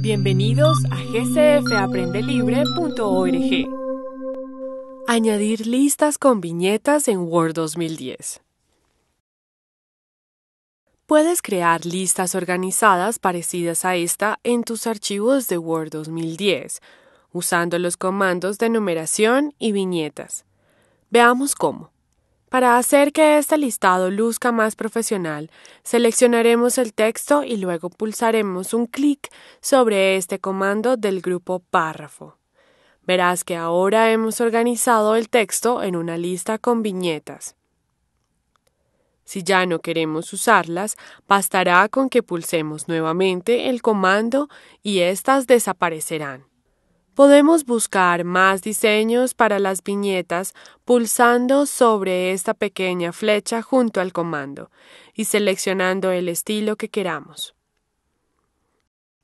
Bienvenidos a gcfaprendelibre.org. Añadir listas con viñetas en Word 2010. Puedes crear listas organizadas parecidas a esta en tus archivos de Word 2010, usando los comandos de numeración y viñetas. Veamos cómo. Para hacer que este listado luzca más profesional, seleccionaremos el texto y luego pulsaremos un clic sobre este comando del grupo párrafo. Verás que ahora hemos organizado el texto en una lista con viñetas. Si ya no queremos usarlas, bastará con que pulsemos nuevamente el comando y éstas desaparecerán. Podemos buscar más diseños para las viñetas pulsando sobre esta pequeña flecha junto al comando y seleccionando el estilo que queramos.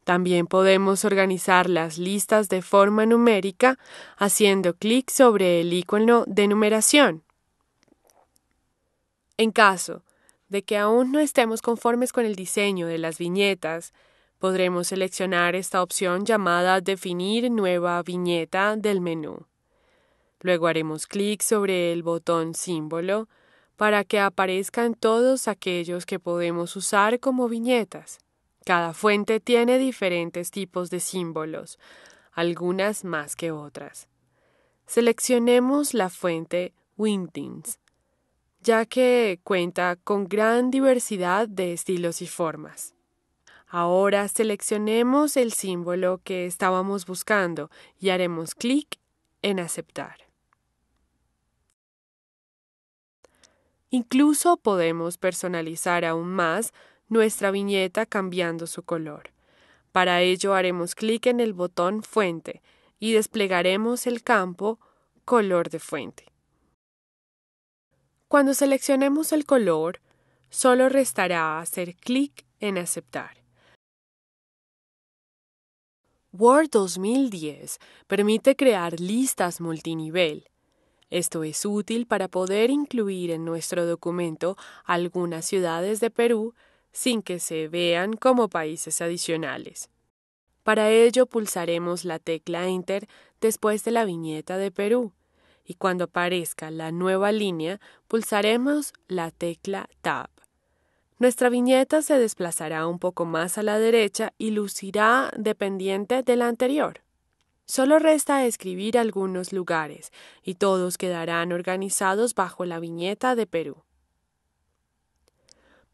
También podemos organizar las listas de forma numérica haciendo clic sobre el icono de numeración. En caso de que aún no estemos conformes con el diseño de las viñetas, podremos seleccionar esta opción llamada Definir nueva viñeta del menú. Luego haremos clic sobre el botón símbolo para que aparezcan todos aquellos que podemos usar como viñetas. Cada fuente tiene diferentes tipos de símbolos, algunas más que otras. Seleccionemos la fuente Wingdings, ya que cuenta con gran diversidad de estilos y formas. Ahora seleccionemos el símbolo que estábamos buscando y haremos clic en aceptar. Incluso podemos personalizar aún más nuestra viñeta cambiando su color. Para ello haremos clic en el botón Fuente y desplegaremos el campo Color de fuente. Cuando seleccionemos el color, solo restará hacer clic en Aceptar. Word 2010 permite crear listas multinivel. Esto es útil para poder incluir en nuestro documento algunas ciudades de Perú sin que se vean como países adicionales. Para ello pulsaremos la tecla Enter después de la viñeta de Perú y cuando aparezca la nueva línea pulsaremos la tecla Tab. Nuestra viñeta se desplazará un poco más a la derecha y lucirá dependiente de la anterior. Solo resta escribir algunos lugares, y todos quedarán organizados bajo la viñeta de Perú.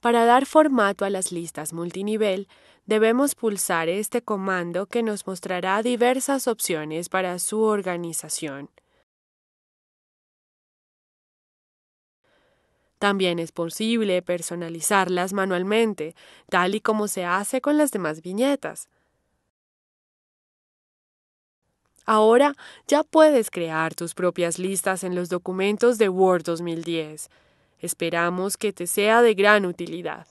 Para dar formato a las listas multinivel, debemos pulsar este comando que nos mostrará diversas opciones para su organización. También es posible personalizarlas manualmente, tal y como se hace con las demás viñetas. Ahora ya puedes crear tus propias listas en los documentos de Word 2010. Esperamos que te sea de gran utilidad.